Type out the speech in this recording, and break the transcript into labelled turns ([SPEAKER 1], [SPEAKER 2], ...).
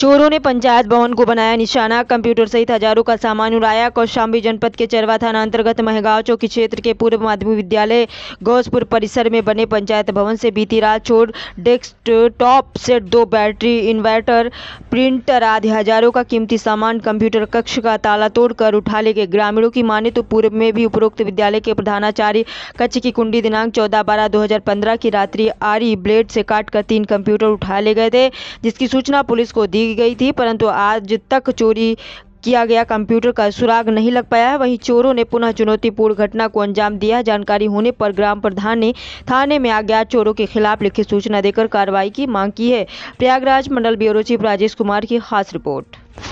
[SPEAKER 1] चोरों ने पंचायत भवन को बनाया निशाना कंप्यूटर सहित हजारों का सामान उड़ाया कौशाम्बी जनपद के चरवा थाना अंतर्गत महगांव चौकी क्षेत्र के पूर्व माध्यमिक विद्यालय गौसपुर परिसर में बने पंचायत भवन से बीती रात चोर डेस्कटॉप सेट दो बैटरी इन्वर्टर प्रिंटर आदि हजारों का कीमती सामान कंप्यूटर कक्ष का ताला तोड़कर उठा ले गए ग्रामीणों की माने तो पूर्व में भी उपरोक्त विद्यालय के प्रधानाचार्य कच्छ की कुंडी दिनांक चौदह बारह दो की रात्रि आरी ब्लेड से काटकर तीन कंप्यूटर उठा ले गए थे जिसकी सूचना पुलिस को दी की गई थी परंतु आज तक चोरी किया गया कंप्यूटर का सुराग नहीं लग पाया है वहीं चोरों ने पुनः चुनौतीपूर्ण घटना को अंजाम दिया जानकारी होने पर ग्राम प्रधान ने थाने में अज्ञात चोरों के खिलाफ लिखित सूचना देकर कार्रवाई की मांग की है प्रयागराज मंडल ब्यूरो चीफ राजेश कुमार की खास रिपोर्ट